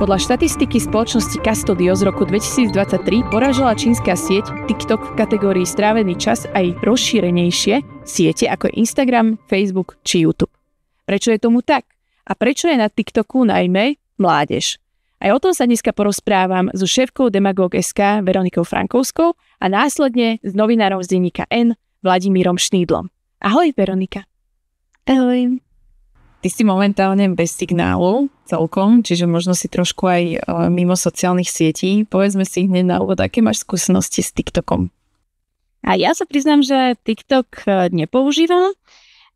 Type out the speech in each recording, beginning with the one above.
Podľa štatistiky spoločnosti Castodio z roku 2023 poražila čínska sieť TikTok v kategórii strávený čas aj rozšírenejšie siete ako Instagram, Facebook či YouTube. Prečo je tomu tak? A prečo je na TikToku najmä mládež? Aj o tom sa dneska porozprávam so šéfkou Demagog SK Veronikou Frankovskou a následne s novinárom z denníka N Vladimírom Šnídlom. Ahoj Veronika. Ahoj. Ty si momentálne bez signálu celkom, čiže možno si trošku aj e, mimo sociálnych sietí. Povedzme si hneď na úvod, aké máš skúsenosti s TikTokom? A ja sa priznám, že TikTok e, nepoužívam.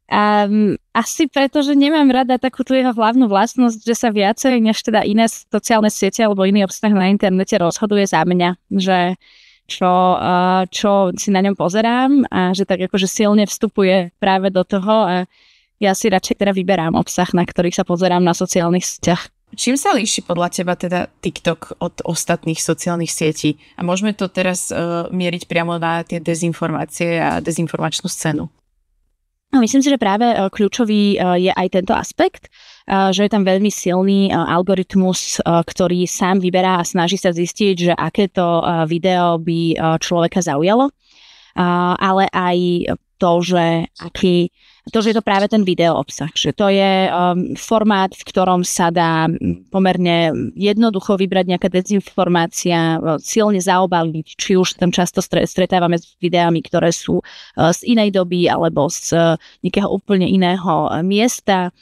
Um, asi preto, že nemám rada takúto jeho hlavnú vlastnosť, že sa viacej než teda iné sociálne siete alebo iný obsah na internete rozhoduje za mňa, že čo, uh, čo si na ňom pozerám a že tak akože silne vstupuje práve do toho a ja si radšej teda vyberám obsah, na ktorých sa pozerám na sociálnych sieťach. Čím sa líši podľa teba teda TikTok od ostatných sociálnych sietí? A môžeme to teraz uh, mieriť priamo na tie dezinformácie a dezinformačnú scénu. No, myslím si, že práve e, kľúčový e, je aj tento aspekt, že je tam veľmi silný algoritmus, ktorý sám vyberá a snaží sa zistiť, že aké to video by človeka zaujalo, ale aj to, že aký to, že je to práve ten video obsah, že to je um, formát, v ktorom sa dá pomerne jednoducho vybrať nejaká dezinformácia, silne zaobaliť, či už tam často stretávame s videami, ktoré sú uh, z inej doby alebo z uh, nejakého úplne iného uh, miesta.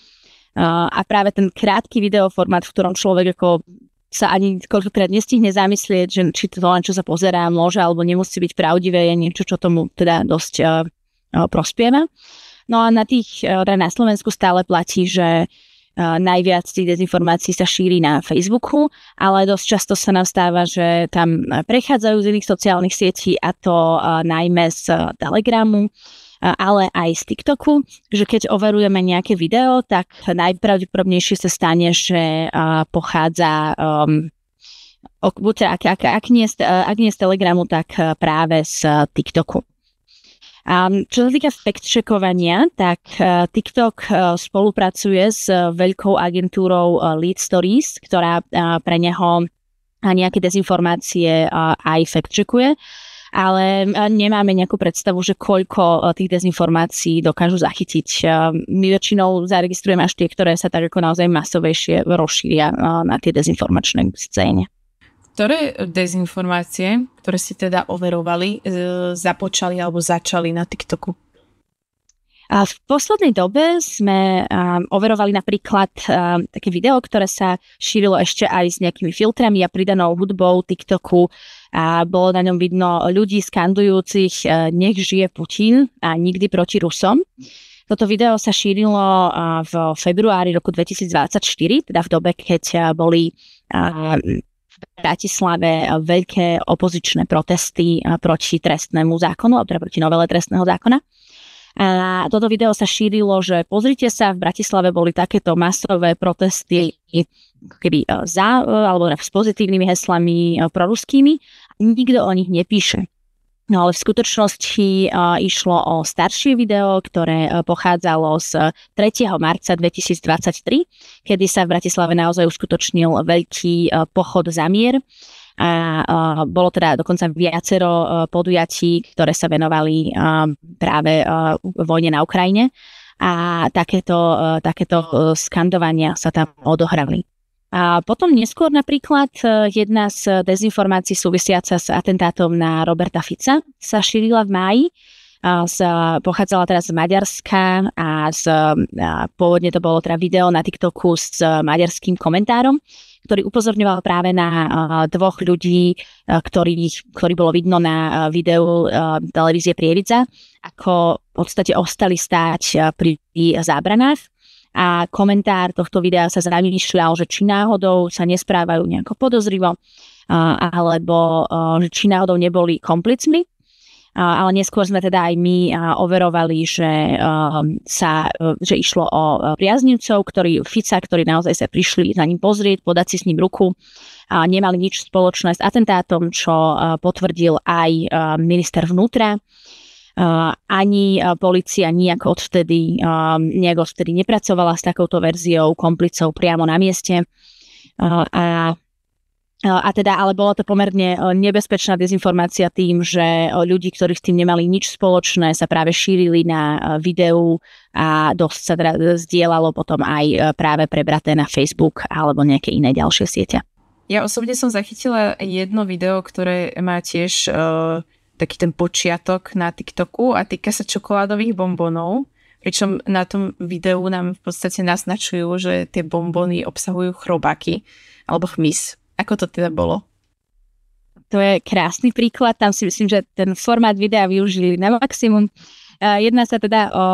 Uh, a práve ten krátky videoformát, v ktorom človek ako sa ani koľkokrát nestihne zamyslieť, že či to len čo sa pozerá môže alebo nemusí byť pravdivé, je niečo, čo tomu teda dosť uh, uh prospieva. No a na tých, eh, teda na Slovensku stále platí, že eh, najviac tých dezinformácií sa šíri na Facebooku, ale dosť často sa nám stáva, že tam eh, prechádzajú z iných sociálnych sietí a to najmä z Telegramu ale aj z TikToku, že keď overujeme nejaké video, tak najpravdepodobnejšie sa stane, že pochádza um, ak, ak, ak, nie z, ak nie z Telegramu, tak práve z TikToku. Um, čo sa týka fact-checkovania, tak uh, TikTok uh, spolupracuje s uh, veľkou agentúrou uh, Lead Stories, ktorá uh, pre neho nejaké dezinformácie uh, aj fact-checkuje ale nemáme nejakú predstavu, že koľko tých dezinformácií dokážu zachytiť. My väčšinou zaregistrujeme až tie, ktoré sa tak ako naozaj masovejšie rozšíria na tie dezinformačné scéne. Ktoré e, dezinformácie, ktoré ste teda overovali, e, započali alebo začali na TikToku? A v poslednej dobe sme um, overovali napríklad um, také video, ktoré sa šírilo ešte aj s nejakými filtrami a pridanou hudbou TikToku a bolo na ňom vidno ľudí skandujúcich uh, nech žije Putin a nikdy proti Rusom. Toto video sa šírilo uh, v februári roku 2024, teda v dobe, keď uh, boli Bratislave e, veľké opozičné protesty e, proti trestnému zákonu, alebo teda proti novele trestného zákona. A toto video sa šírilo, že pozrite sa, v Bratislave boli takéto masové protesty keby e, za, alebo teda s pozitívnymi heslami proruskými. Nikto o nich nepíše. No ale v skutočnosti uh, išlo o staršie video, ktoré uh, pochádzalo z 3. E, marca 2023, kedy sa v Bratislave naozaj uskutočnil veľký uh, pochod za mier a bolo teda dokonca viacero podujatí, ktoré sa venovali práve vojne na Ukrajine a takéto, takéto skandovania sa tam odohrali. A potom neskôr napríklad e, jedna z e, dezinformácií súvisiaca s atentátom na Roberta Fica sa šírila v máji. Z, e, pochádzala teraz z Maďarska a, z, a pôvodne to bolo teda video na TikToku s maďarským komentárom, ktorý upozorňoval práve na dvoch ľudí, ktorých, ktorí bolo vidno na videu televízie Prievidza, ako v podstate ostali stáť pri zábranách a komentár tohto videa sa zamýšľal, že či náhodou sa nesprávajú nejako podozrivo, alebo že či náhodou neboli komplicmi. Ale neskôr sme teda aj my overovali, že, sa, e, že išlo o e, priaznivcov, ktorí, Fica, ktorí naozaj sa prišli za ním pozrieť, podať si s ním ruku. a Nemali nič spoločné s atentátom, čo e, potvrdil aj minister vnútra ani policia nejak odtedy, nejako odtedy nepracovala s takouto verziou komplicov priamo na mieste. A a teda, ale bola to pomerne e, nebezpečná dezinformácia tým, že e, ľudí, ktorí s tým nemali nič spoločné, sa práve šírili na e, videu a dosť sa teda zdieľalo potom aj práve prebraté na Facebook alebo nejaké iné ďalšie siete. Ja osobne som zachytila jedno video, ktoré má tiež uh taký ten počiatok na TikToku a týka sa čokoládových bombonov. Pričom na tom videu nám v podstate naznačujú, že tie bombony obsahujú chrobáky alebo chmys. Ako to teda bolo? To je krásny príklad, tam si myslím, že ten formát videa využili na maximum. Jedná sa teda o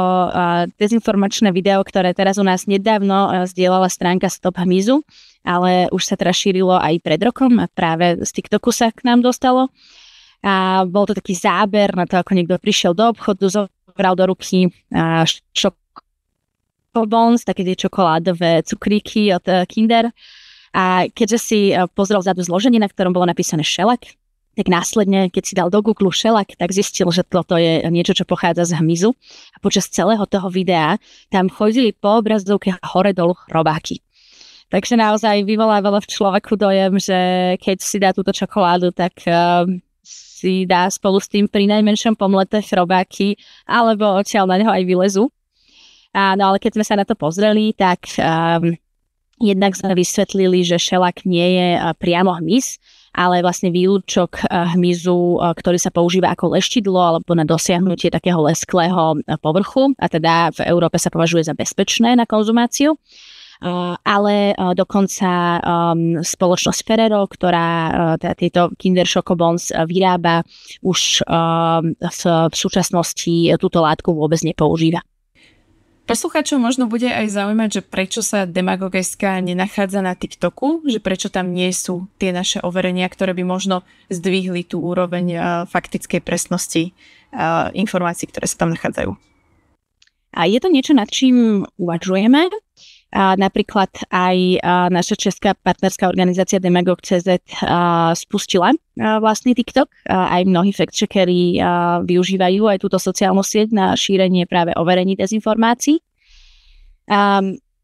dezinformačné video, ktoré teraz u nás nedávno zdieľala stránka Stop Hmyzu, ale už sa teda šírilo aj pred rokom a práve z TikToku sa k nám dostalo. A bol to taký záber na to, ako niekto prišiel do obchodu, zobral do ruky šokobons, také tie čokoládové cukríky od e, Kinder. A keďže si e, pozrel vzadu zloženie, na ktorom bolo napísané šelak, tak následne, keď si dal do Google šelak, tak zistil, že toto je niečo, čo pochádza z hmyzu. A počas celého toho videa tam chodili po obrazovke hore dolu chrobáky. Takže naozaj vyvolávalo v človeku dojem, že keď si dá túto čokoládu, tak e, si dá spolu s tým pri najmenšom pomleté chrobáky, alebo odtiaľ na neho aj vylezu. A, no ale keď sme sa na to pozreli, tak um, jednak sme vysvetlili, že šelak nie je uh, priamo hmyz, ale vlastne výlučok e, hmyzu, e, ktorý sa používa ako leštidlo alebo na dosiahnutie takého lesklého povrchu a teda v Európe sa považuje za bezpečné na konzumáciu. Eh, ale eh, dokonca ehm, spoločnosť Ferrero, ktorá eh, teda tieto Kinder Chocobons vyrába, už ehm, v, súčasnosti túto látku vôbec nepoužíva. Poslucháčov možno bude aj zaujímať, že prečo sa demagogeská nenachádza na TikToku, že prečo tam nie sú tie naše overenia, ktoré by možno zdvihli tú úroveň faktickej presnosti informácií, ktoré sa tam nachádzajú. A je to niečo, nad čím uvažujeme. A napríklad aj naša česká partnerská organizácia Demagog.cz spustila vlastný TikTok. Aj mnohí fact-checkery využívajú aj túto sociálnu sieť na šírenie práve overení dezinformácií.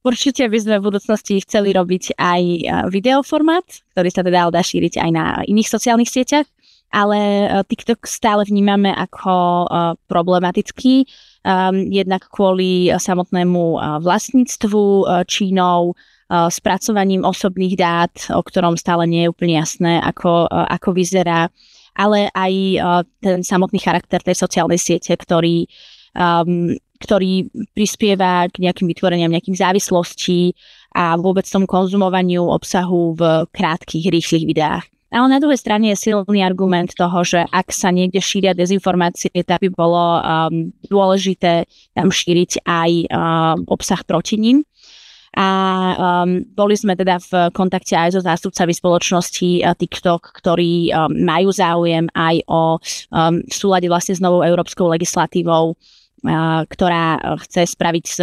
Určite by sme v budúcnosti chceli robiť aj videoformát, ktorý sa teda dá šíriť aj na iných sociálnych sieťach ale eh, TikTok stále vnímame ako eh, problematický, ehm, jednak kvôli eh, samotnému vlastníctvu Čínov, spracovaním osobných dát, o ktorom stále nie je úplne jasné, ako, ako vyzerá, ale aj ten samotný charakter tej sociálnej siete, ktorý, um, ktorý prispieva k nejakým vytvoreniam nejakých závislostí a vôbec tomu konzumovaniu obsahu v krátkých, rýchlych videách. Ale na druhej strane je silný argument toho, že ak sa niekde šíria dezinformácie, tak by bolo um, dôležité tam šíriť aj um, obsah proti ním a um, boli sme teda v kontakte aj so zástupcami spoločnosti uh, TikTok, ktorí um, majú záujem aj o um, súlade vlastne s novou európskou legislatívou, uh, ktorá uh, chce spraviť z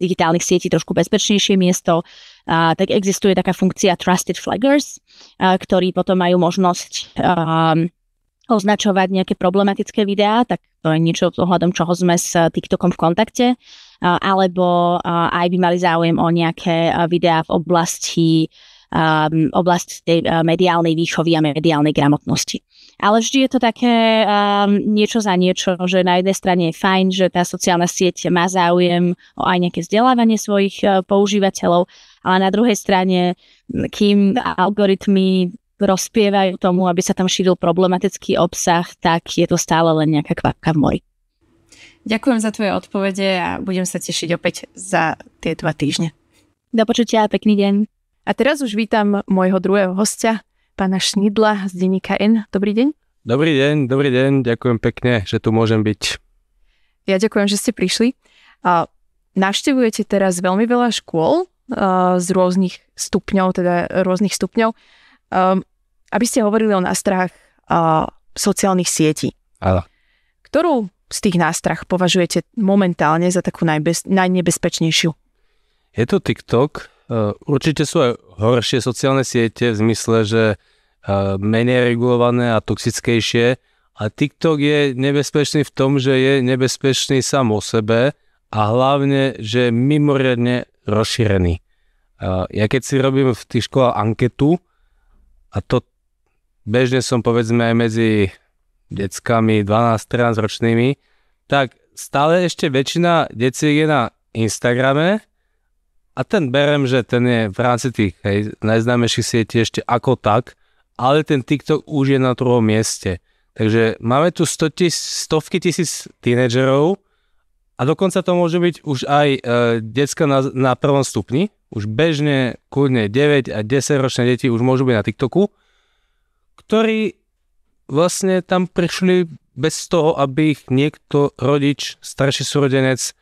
digitálnych sietí trošku bezpečnejšie miesto, a, tak existuje taká funkcia Trusted Flaggers, a, ktorí potom majú možnosť a, um, označovať nejaké problematické videá, tak to je niečo ohľadom, čoho sme s TikTokom v kontakte, alebo aj by mali záujem o nejaké videá v oblasti Um, oblasť tej uh, mediálnej výchovy a mediálnej gramotnosti. Ale vždy je to také um, niečo za niečo, že na jednej strane je fajn, že tá sociálna sieť má záujem o aj nejaké vzdelávanie svojich uh, používateľov, ale na druhej strane, kým algoritmy rozpievajú tomu, aby sa tam šíril problematický obsah, tak je to stále len nejaká kvapka v mori. Ďakujem za tvoje odpovede a budem sa tešiť opäť za tie dva týždne. Do počutia, pekný deň. A teraz už vítam môjho druhého hostia, pána Šnidla z denníka N. Dobrý deň. Dobrý deň, dobrý deň, ďakujem pekne, že tu môžem byť. Ja ďakujem, že ste prišli. A navštevujete teraz veľmi veľa škôl z rôznych stupňov, teda rôznych stupňov, ehm, aby ste hovorili o nástrahách sociálnych sietí. Áno. Ktorú z tých nástrah považujete momentálne za takú najbez, najnebezpečnejšiu? Je to TikTok, Eh, určite sú aj horšie sociálne siete v zmysle, že eh, menej regulované a toxickejšie. A TikTok je nebezpečný v tom, že je nebezpečný sám o sebe a hlavne, že je mimoriadne rozšírený. Eh, ja keď si robím v tých školách anketu, a to bežne som povedzme aj medzi deckami 12-13 ročnými, tak stále ešte väčšina detí je na Instagrame a ten berem, že ten je v rámci tých hej, najznámejších sietí ešte ako tak, ale ten TikTok už je na druhom mieste. Takže máme tu tis, stovky tisíc tínedžerov a dokonca to môže byť už aj e, detská na, na prvom stupni. Už bežne, kľudne 9 a 10 ročné deti už môžu byť na TikToku, ktorí vlastne tam prišli bez toho, aby ich niekto, rodič, starší súrodenec, e,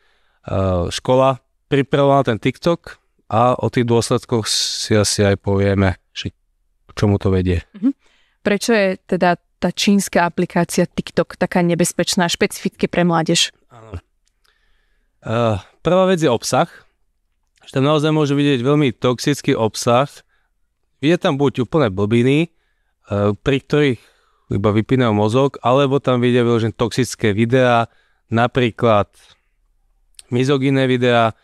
škola pripravoval ten TikTok a o tých dôsledkoch si asi aj povieme, že k čomu to vedie. Mhm. Prečo je teda tá čínska aplikácia TikTok taká nebezpečná, špecificky pre mládež? Uh, prvá vec je obsah, že tam naozaj môže vidieť veľmi toxický obsah. Je tam buď úplne blbiny, uh, pri ktorých iba vypínajú mozog, alebo tam vidia vyložené toxické videá, napríklad mizogyné videá,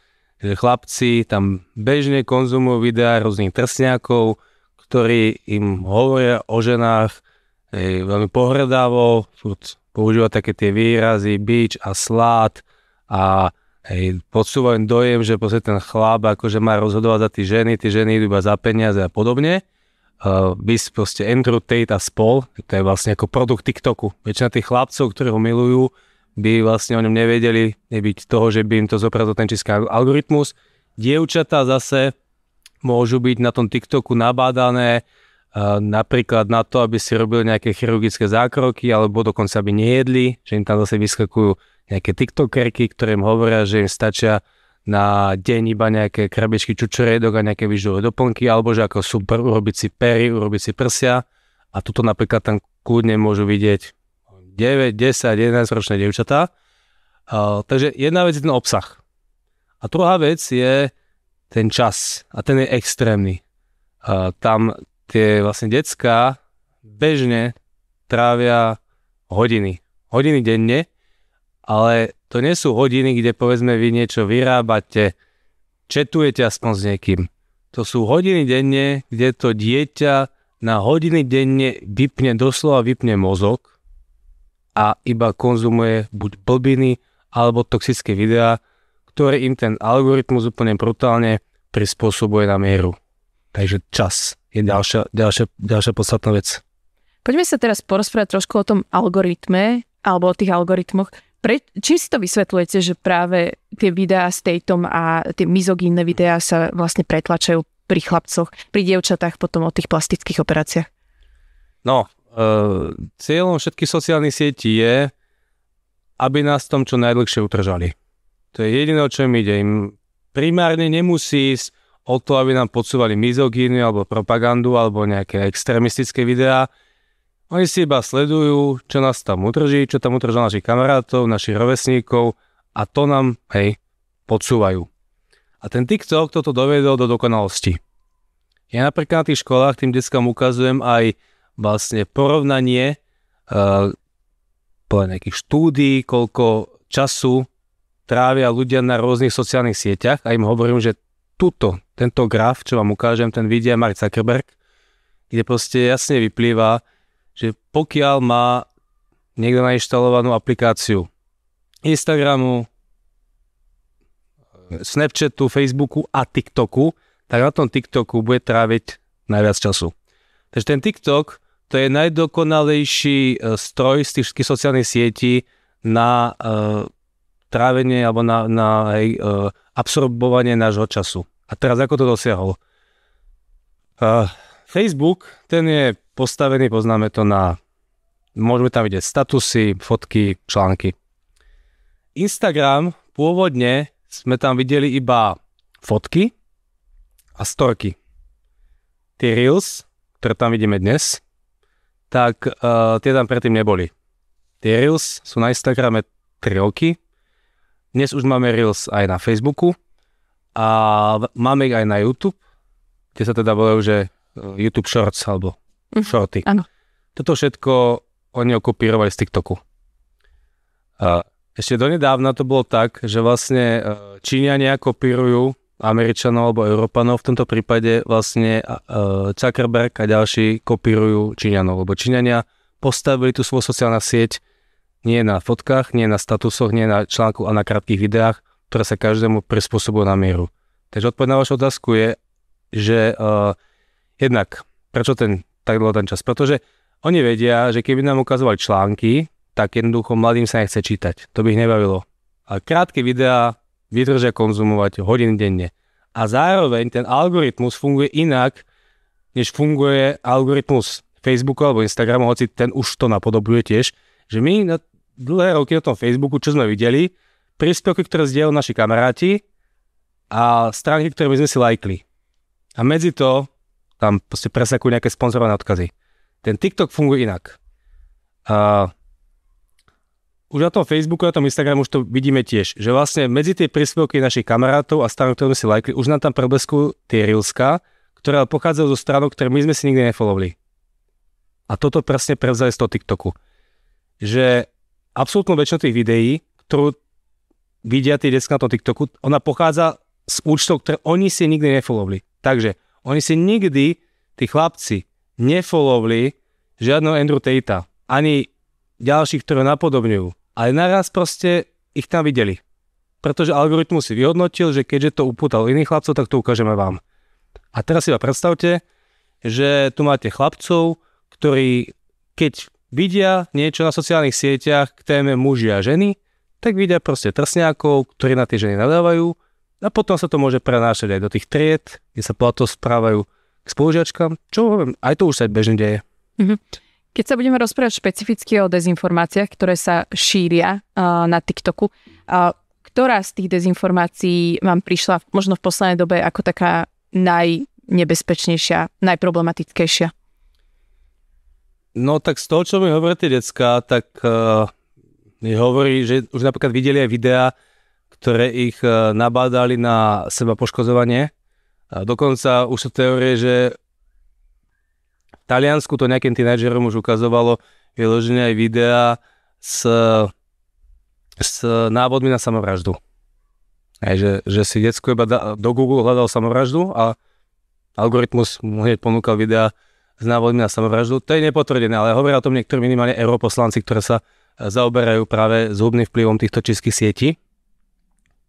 že chlapci tam bežne konzumujú videá rôznych trsňákov, ktorí im hovoria o ženách e, veľmi pohrdavo, furt používa také tie výrazy bič a slát a hej, podsúvajú dojem, že proste ten chlap akože má rozhodovať za tie ženy, tie ženy idú iba za peniaze a podobne. Uh, bys proste Andrew Tate a spol, to je vlastne ako produkt TikToku. Väčšina tých chlapcov, ktorí ho milujú, by vlastne o ňom nevedeli, nebyť toho, že by im to zoprazil ten český algoritmus. Dievčatá zase môžu byť na tom TikToku nabádané eh, napríklad na to, aby si robili nejaké chirurgické zákroky alebo dokonca aby nejedli, že im tam zase vyskakujú nejaké tiktokerky, ktoré im hovoria, že im stačia na deň iba nejaké krabičky čučoriedok a nejaké výživové doplnky, alebo že ako super urobiť si pery, urobiť si prsia a tuto napríklad tam kľudne môžu vidieť 9, 10, 11 ročné devčatá. Uh, takže jedna vec je ten obsah. A druhá vec je ten čas. A ten je extrémny. Uh, tam tie vlastne decka bežne trávia hodiny. Hodiny denne, ale to nie sú hodiny, kde povedzme vy niečo vyrábate, četujete aspoň s niekým. To sú hodiny denne, kde to dieťa na hodiny denne vypne, doslova vypne mozog a iba konzumuje buď blbiny alebo toxické videá, ktoré im ten algoritmus úplne brutálne prispôsobuje na mieru. Takže čas je ďalšia, ďalšia, ďalšia podstatná vec. Poďme sa teraz porozprávať trošku o tom algoritme alebo o tých algoritmoch. Pre, čím si to vysvetľujete, že práve tie videá s tejtom a tie mizogínne videá sa vlastne pretlačajú pri chlapcoch, pri dievčatách potom o tých plastických operáciách? No, E, cieľom všetkých sociálnych sietí je, aby nás v tom čo najdlhšie utržali. To je jediné, o čo im ide. Im primárne nemusí ísť o to, aby nám podsúvali mizogíny alebo propagandu alebo nejaké extrémistické videá. Oni si iba sledujú, čo nás tam utrží, čo tam utržia našich kamarátov, našich rovesníkov a to nám, hej, podsúvajú. A ten TikTok toto dovedol do dokonalosti. Ja napríklad na tých školách tým deckám ukazujem aj vlastne porovnanie uh, eh, po nejakých štúdií, koľko času trávia ľudia na rôznych sociálnych sieťach a im hovorím, že tuto, tento graf, čo vám ukážem, ten vidia Mark Zuckerberg, kde proste jasne vyplýva, že pokiaľ má niekto nainštalovanú aplikáciu Instagramu, eh, Snapchatu, Facebooku a TikToku, tak na tom TikToku bude tráviť najviac času. Takže ten TikTok to je najdokonalejší e, stroj z tých všetkých sociálnych sietí na uh, trávenie alebo na, na hej, uh, absorbovanie nášho času. A teraz ako to dosiahol? Uh, Facebook, ten je postavený, poznáme to na... Môžeme tam vidieť statusy, fotky, články. Instagram, pôvodne sme tam videli iba fotky a storky. Tie reels, ktoré tam vidíme dnes, tak uh, tie tam predtým neboli. Tie Reels sú na Instagrame 3 roky. Dnes už máme Reels aj na Facebooku a máme ich aj na YouTube, kde sa teda volajú, že eh, YouTube Shorts alebo mm, Shorty. Áno. Toto všetko oni okopírovali z TikToku. Uh, ešte donedávna to bolo tak, že vlastne Číňania kopírujú Američanov alebo Európanov, v tomto prípade vlastne Zuckerberg a ďalší kopírujú Číňanov, lebo Číňania postavili tú svoju sociálna sieť nie na fotkách, nie na statusoch, nie na článku a na krátkých videách, ktoré sa každému prispôsobujú na mieru. Takže odpoveď na vašu otázku je, že uh, jednak, prečo ten tak dlho ten čas? Pretože oni vedia, že keby nám ukazovali články, tak jednoducho mladým sa nechce čítať. To by ich nebavilo. A krátke videá vydržia konzumovať hodiny denne. A zároveň ten algoritmus funguje inak, než funguje algoritmus Facebooku alebo Instagramu, hoci ten už to napodobuje tiež, že my na dlhé roky na tom Facebooku, čo sme videli, príspevky, ktoré zdieľajú naši kamaráti a stránky, ktoré my sme si lajkli. A medzi to tam proste presakujú nejaké sponzorované odkazy. Ten TikTok funguje inak. A už na tom Facebooku, na tom Instagramu už to vidíme tiež, že vlastne medzi tie príspevky našich kamarátov a strán, ktoré si lajkli, už nám tam prebleskujú tie rilska, ktoré pochádzajú zo stranok, ktoré my sme si nikdy nefollowli. A toto presne prevzali z toho TikToku. Že absolútnu väčšinu tých videí, ktorú vidia tie detská na tom TikToku, ona pochádza z účtov, ktoré oni si nikdy nefollowli. Takže oni si nikdy, tí chlapci, nefollowli žiadneho Andrew Tate'a. ani ďalších, ktoré napodobňujú. Ale naraz proste ich tam videli. Pretože algoritmus si vyhodnotil, že keďže to upútal iných chlapcov, tak to ukážeme vám. A teraz si vám predstavte, že tu máte chlapcov, ktorí keď vidia niečo na sociálnych sieťach k téme muži a ženy, tak vidia proste trsňákov, ktorí na tie ženy nadávajú a potom sa to môže prenášať aj do tých tried, kde sa plato správajú k spolužiačkám, čo hovorím, aj to už sa bežne deje. Mm-hmm. Keď sa budeme rozprávať špecificky o dezinformáciách, ktoré sa šíria uh, na TikToku, uh, ktorá z tých dezinformácií vám prišla možno v poslednej dobe ako taká najnebezpečnejšia, najproblematickejšia? No tak z toho, čo mi hovorí tie decka, tak uh, hovorí, že už napríklad videli aj videá, ktoré ich uh, nabádali na seba poškozovanie. A dokonca už sú teórie, že Taliansku to nejakým tínedžerom už ukazovalo vyložené aj videá s, s návodmi na samovraždu. Aj, že, že si detsko iba da, do Google hľadal samovraždu a algoritmus mu hneď ponúkal videá s návodmi na samovraždu. To je nepotvrdené, ale hovoria o tom niektorí minimálne europoslanci, ktoré sa e, zaoberajú práve zhubným vplyvom týchto čistých sietí.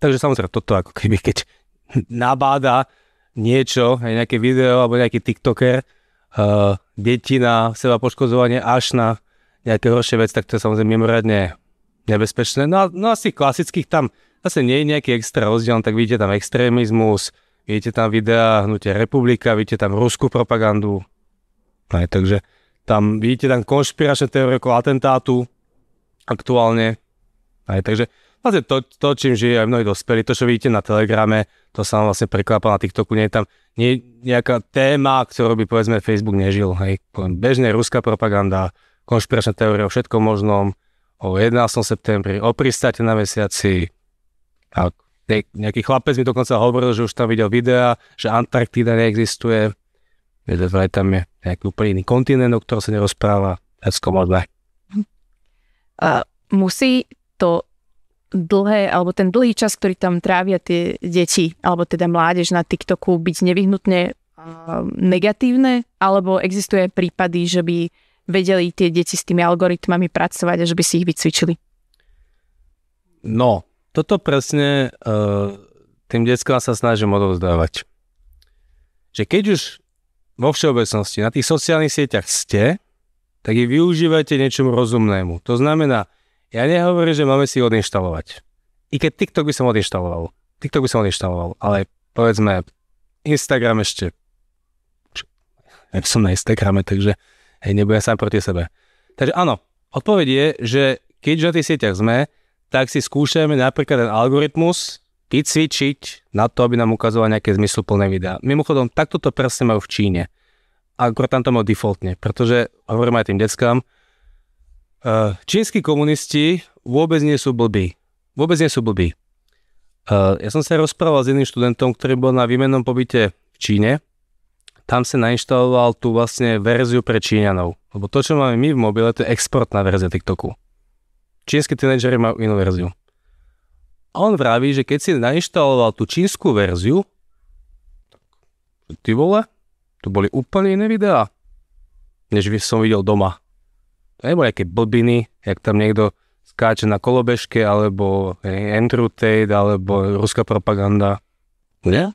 Takže samozrejme toto ako keby keď nabáda niečo, aj nejaké video alebo nejaký TikToker, uh, deti na seba poškodzovanie až na nejaké horšie vec, tak to je samozrejme mimoriadne nebezpečné. No a, no a z tých klasických tam zase nie je nejaký extra rozdiel, tak vidíte tam extrémizmus, vidíte tam videá hnutia republika, vidíte tam ruskú propagandu. No aj, takže tam vidíte tam konšpiračné teórie okolo atentátu aktuálne. No aj, takže vlastne to, to, čím žijú aj mnohí dospelí, to, čo vidíte na Telegrame, to sa vám vlastne preklapa na TikToku, nie je tam nie, nejaká téma, ktorú by povedzme Facebook nežil, hej, bežne ruská propaganda, konšpiračná teória o všetkom možnom, o 11. septembri, o pristate na mesiaci, a nejaký chlapec mi dokonca hovoril, že už tam videl videa, že Antarktída neexistuje, že tam je nejaký úplne iný kontinent, o ktorom sa nerozpráva, všetko možné. Uh, musí to dlhé, alebo ten dlhý čas, ktorý tam trávia tie deti, alebo teda mládež na TikToku, byť nevyhnutne negatívne, alebo existuje prípady, že by vedeli tie deti s tými algoritmami pracovať a že by si ich vycvičili? No, toto presne uh, tým deckám sa snažím odovzdávať. Že keď už vo všeobecnosti na tých sociálnych sieťach ste, tak ich využívajte niečomu rozumnému. To znamená, ja nehovorím, že máme si odinštalovať. I keď TikTok by som odinštaloval. TikTok by som odinštaloval, ale povedzme Instagram ešte. Ja som na Instagrame, takže hej, nebudem sám proti sebe. Takže áno, odpoveď je, že keď na tých sieťach sme, tak si skúšame napríklad ten algoritmus vycvičiť na to, aby nám ukazoval nejaké zmysluplné videá. Mimochodom, takto to presne majú v Číne. Akurát tam to majú defaultne, pretože hovorím aj tým deckám, Eh, čínsky komunisti vôbec nie sú blbí. Vôbec nie sú blbí. Eh, ja som sa rozprával s jedným študentom, ktorý bol na výmennom pobyte v Číne. Tam sa nainštaloval tú vlastne verziu pre Číňanov. Lebo to, čo máme my v mobile, to je exportná verzia TikToku. Čínsky tínedžeri majú inú verziu. A on vraví, že keď si nainštaloval tú čínsku verziu, ty vole, to boli úplne iné videá, než som videl doma to neboli nejaké blbiny, jak tam niekto skáče na kolobežke, alebo Andrew Tate, alebo ruská propaganda. Nie?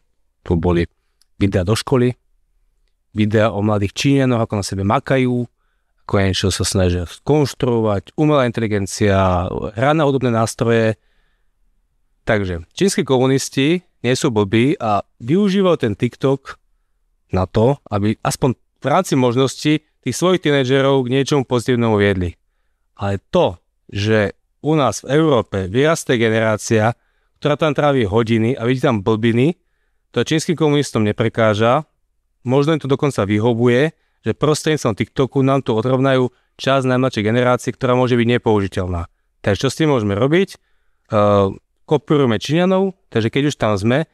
To boli videá do školy, videá o mladých Číňanoch, ako na sebe makajú, ako niečo sa snažia skonštruovať, umelá inteligencia, hra na hudobné nástroje. Takže čínsky komunisti nie sú blbí a využívajú ten TikTok na to, aby aspoň v rámci možnosti tých svojich tínedžerov k niečomu pozitívnemu viedli. Ale to, že u nás v Európe vyrastá generácia, ktorá tam tráví hodiny a vidí tam blbiny, to čínskym komunistom neprekáža, možno im to dokonca vyhovuje, že prostredníctvom TikToku nám tu odrovnajú časť najmladšej generácie, ktorá môže byť nepoužiteľná. Takže čo s tým môžeme robiť? Uh, kopírujeme Číňanov, takže keď už tam sme,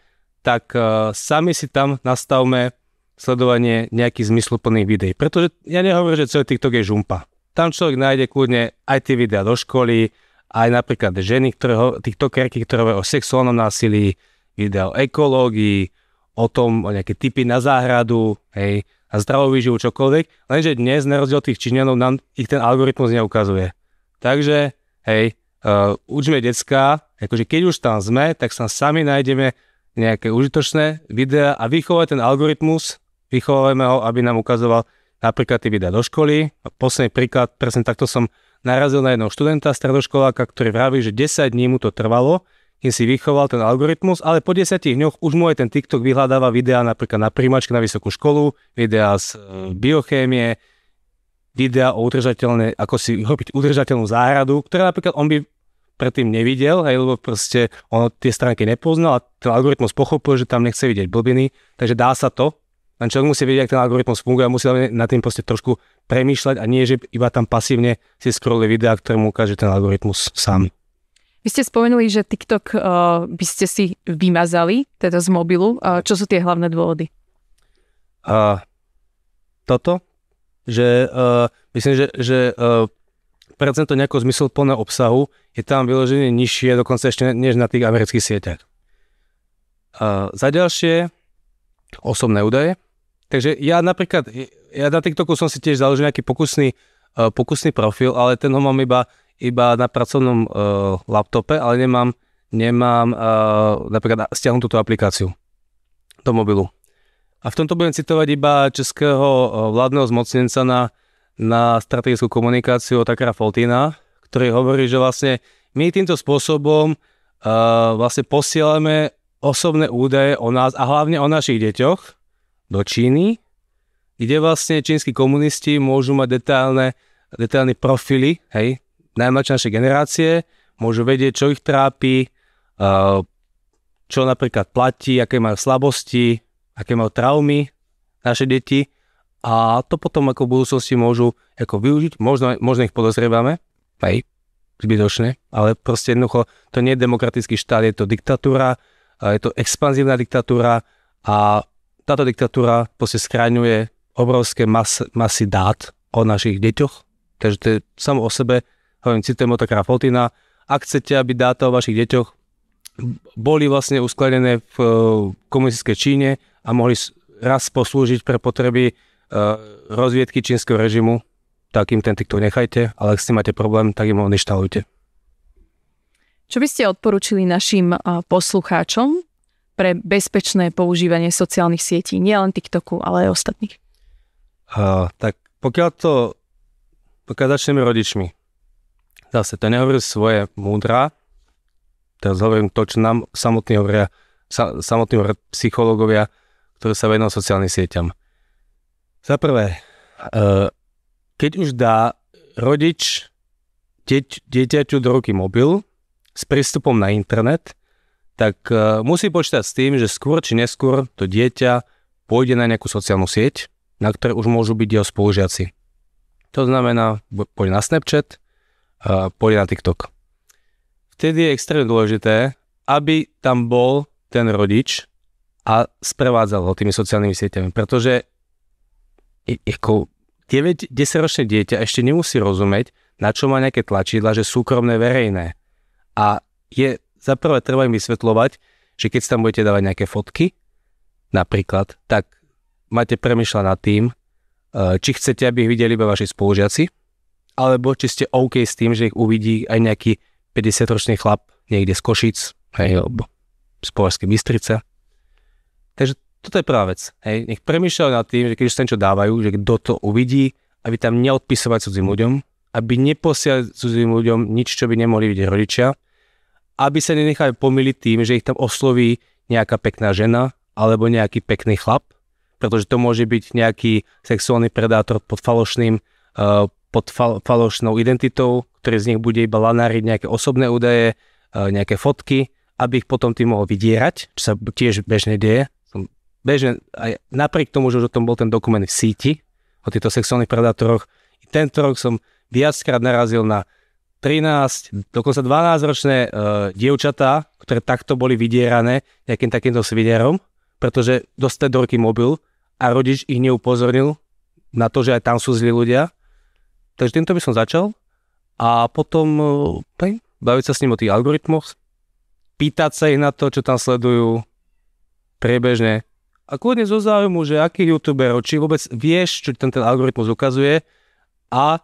tak uh, sami si tam nastavme sledovanie nejakých zmysluplných videí. Pretože ja nehovorím, že celý TikTok je žumpa. Tam človek nájde kľudne aj tie videá do školy, aj napríklad ženy, ktoré, ho, TikTokerky, ktoré hovoria o sexuálnom násilí, videá o ekológii, o tom, o nejaké typy na záhradu, hej, a zdravou výživu, čokoľvek. Lenže dnes, na rozdiel tých Číňanov, nám ich ten algoritmus neukazuje. Takže, hej, uh, učme decka, akože keď už tam sme, tak sa sami nájdeme nejaké užitočné videá a vychovať ten algoritmus, vychovávame ho, aby nám ukazoval napríklad tie videá do školy. A posledný príklad, presne takto som narazil na jedného študenta, stredoškoláka, ktorý vraví, že 10 dní mu to trvalo, kým si vychoval ten algoritmus, ale po 10 dňoch už mu aj ten TikTok vyhľadáva videá napríklad na príjmačke na vysokú školu, videá z e, biochémie, videá o udržateľné, ako si robiť udržateľnú záhradu, ktorá napríklad on by predtým nevidel, aj lebo proste on tie stránky nepoznal a ten algoritmus pochopil, že tam nechce vidieť blbiny, takže dá sa to, len človek musí vedieť, ako ten algoritmus funguje a musí na tým proste trošku premýšľať a nie, že iba tam pasívne si scrolluje videá, ktoré mu ukáže ten algoritmus sám. Vy ste spomenuli, že TikTok uh, by ste si vymazali, teda z mobilu. Uh, čo sú tie hlavné dôvody? Uh, toto, že uh, myslím, že, že uh, percento nejakého zmyslplného obsahu je tam vyloženie nižšie, dokonca ešte než na tých amerických sieťach. Uh, za ďalšie, osobné údaje. Takže ja napríklad, ja na TikToku som si tiež založil nejaký pokusný, uh, pokusný profil, ale ten ho mám iba, iba na pracovnom uh, laptope, ale nemám, nemám uh, napríklad stiahnuť túto aplikáciu do mobilu. A v tomto budem citovať iba českého vládneho zmocnenca na, na strategickú komunikáciu Takara Foltina, ktorý hovorí, že vlastne my týmto spôsobom uh, vlastne posielame osobné údaje o nás a hlavne o našich deťoch do Číny, kde vlastne čínsky komunisti môžu mať detailné, detailné profily, hej, najmladšie generácie, môžu vedieť, čo ich trápi, čo napríklad platí, aké majú slabosti, aké majú traumy naše deti a to potom ako v budúcnosti môžu ako využiť, možno, možno ich podozrievame, hej, zbytočne, ale proste jednoducho to nie je demokratický štát, je to diktatúra, je to expanzívna diktatúra a táto diktatúra proste schráňuje obrovské mas, masy dát o našich deťoch, takže to je samo o sebe, hovorím, citujem od taká Foltina, ak chcete, aby dáta o vašich deťoch boli vlastne uskladené v e, komunistickej Číne a mohli raz poslúžiť pre potreby e, rozviedky čínskeho režimu, tak im ten TikTok nechajte, ale ak s tým máte problém, tak im ho neštalujte. Čo by ste odporúčili našim poslucháčom, pre bezpečné používanie sociálnych sietí, nielen TikToku, ale aj ostatných? Uh, tak pokiaľ to, pokiaľ začneme rodičmi, zase to nehovorím svoje múdra, teraz hovorím to, čo nám samotní hovoria, sa, samotní hovoria psychológovia, ktorí sa venujú sociálnym sieťam. Za prvé, uh, keď už dá rodič dieť, dieťaťu do ruky mobil s prístupom na internet, tak e, musí počítať s tým, že skôr či neskôr to dieťa pôjde na nejakú sociálnu sieť, na ktorej už môžu byť jeho spolužiaci. To znamená, pôjde na Snapchat, pôjde na TikTok. Vtedy je extrémne dôležité, aby tam bol ten rodič a sprevádzal ho tými sociálnymi sieťami, pretože ako 9-10 ročné dieťa ešte nemusí rozumieť, na čo má nejaké tlačidla, že súkromné, verejné. A je za prvé treba im vysvetľovať, že keď tam budete dávať nejaké fotky, napríklad, tak máte premyšľať nad tým, e, či chcete, aby ich videli iba vaši spolužiaci, alebo či ste OK s tým, že ich uvidí aj nejaký 50-ročný chlap niekde z Košic, hej, alebo z Polskej Bystrice. Takže toto je prvá vec. Hej. Nech premyšľajú nad tým, že keď už tam čo dávajú, že kto to uvidí, aby tam neodpisovať cudzím ľuďom, aby neposiať cudzím ľuďom nič, čo by nemohli vidieť rodičia, aby sa nenechali pomýliť tým, že ich tam osloví nejaká pekná žena alebo nejaký pekný chlap, pretože to môže byť nejaký sexuálny predátor pod falošným, uh, pod fal- falošnou identitou, ktorý z nich bude iba lanáriť nejaké osobné údaje, eh, nejaké fotky, aby ich potom tým mohol vydierať, čo sa tiež bežne deje. Som bežne, aj napriek tomu, že už o tom bol ten dokument v síti, o týchto sexuálnych predátoroch, tento rok som viackrát narazil na 13, dokonca 12-ročné uh, e, dievčatá, ktoré takto boli vydierané nejakým takýmto svinierom, pretože dostali do ruky mobil a rodič ich neupozornil na to, že aj tam sú zlí ľudia. Takže týmto by som začal a potom e, baviť sa s ním o tých algoritmoch, pýtať sa ich na to, čo tam sledujú priebežne a kľudne zo záujmu, že aký youtuber či vôbec vieš, čo ten ten algoritmus ukazuje a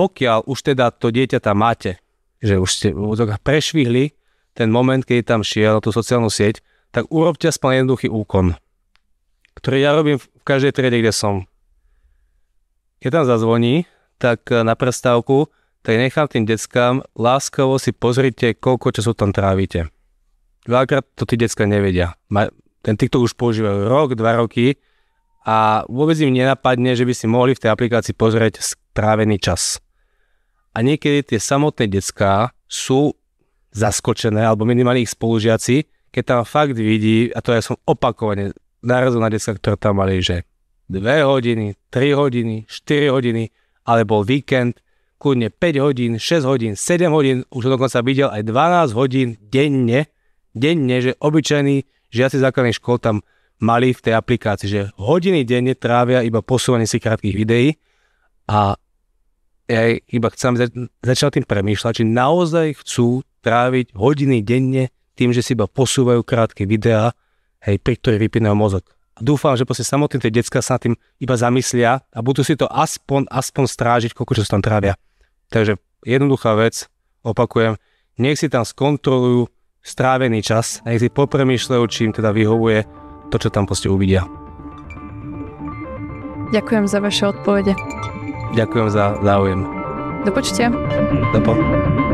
pokiaľ už teda to dieťa tam máte, že už ste prešvihli ten moment, keď tam šiel na tú sociálnu sieť, tak urobte aspoň jednoduchý úkon, ktorý ja robím v každej triede, kde som. Keď tam zazvoní, tak eh, na prestávku, tak nechám tým deckám láskavo si pozrite, koľko času tam trávite. Veľakrát to tí decka nevedia. Ten TikTok už používajú rok, dva roky, a vôbec im nenapadne, že by si mohli v tej aplikácii pozrieť strávený čas. A niekedy tie samotné decká sú zaskočené, alebo minimálne ich spolužiaci, keď tam fakt vidí, a to ja som opakovane narazil na decka, ktoré tam mali, že 2 hodiny, 3 hodiny, 4 hodiny, alebo víkend, kľudne 5 hodín, 6 hodín, 7 hodín, už som dokonca videl aj 12 hodín denne, denne, že obyčajní žiaci základných škôl tam mali v tej aplikácii, že hodiny denne trávia iba posúvanie si krátkých videí a ja iba chcem za- začať tým premýšľať, či naozaj chcú tráviť hodiny denne tým, že si iba posúvajú krátke videá, hej, pri ktorých vypínajú mozog. A dúfam, že proste samotné tie detská sa tým iba zamyslia a budú si to aspoň, aspoň strážiť, koľko sa tam trávia. Takže jednoduchá vec, opakujem, nech si tam skontrolujú strávený čas a nech si popremýšľajú, či im teda vyhovuje to, čo tam proste uvidia. Ďakujem za vaše odpovede. Ďakujem za záujem. Do počutia. Dopo.